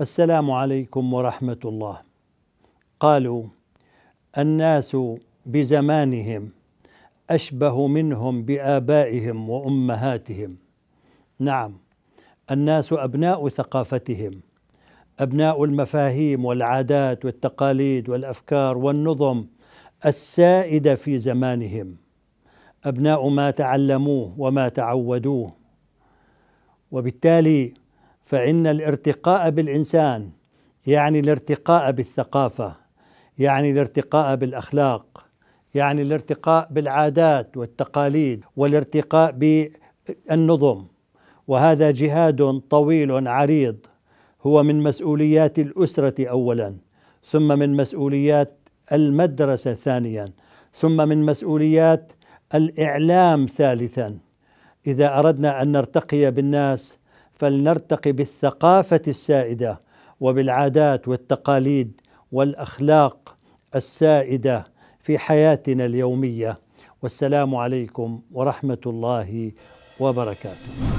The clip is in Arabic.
السلام عليكم ورحمه الله قالوا الناس بزمانهم اشبه منهم بابائهم وامهاتهم نعم الناس ابناء ثقافتهم ابناء المفاهيم والعادات والتقاليد والافكار والنظم السائده في زمانهم ابناء ما تعلموه وما تعودوه وبالتالي فإن الارتقاء بالإنسان يعني الارتقاء بالثقافة يعني الارتقاء بالأخلاق يعني الارتقاء بالعادات والتقاليد والارتقاء بالنظم وهذا جهاد طويل عريض هو من مسؤوليات الأسرة أولا ثم من مسؤوليات المدرسة ثانيا ثم من مسؤوليات الإعلام ثالثا إذا أردنا أن نرتقي بالناس فلنرتقي بالثقافه السائده وبالعادات والتقاليد والاخلاق السائده في حياتنا اليوميه والسلام عليكم ورحمه الله وبركاته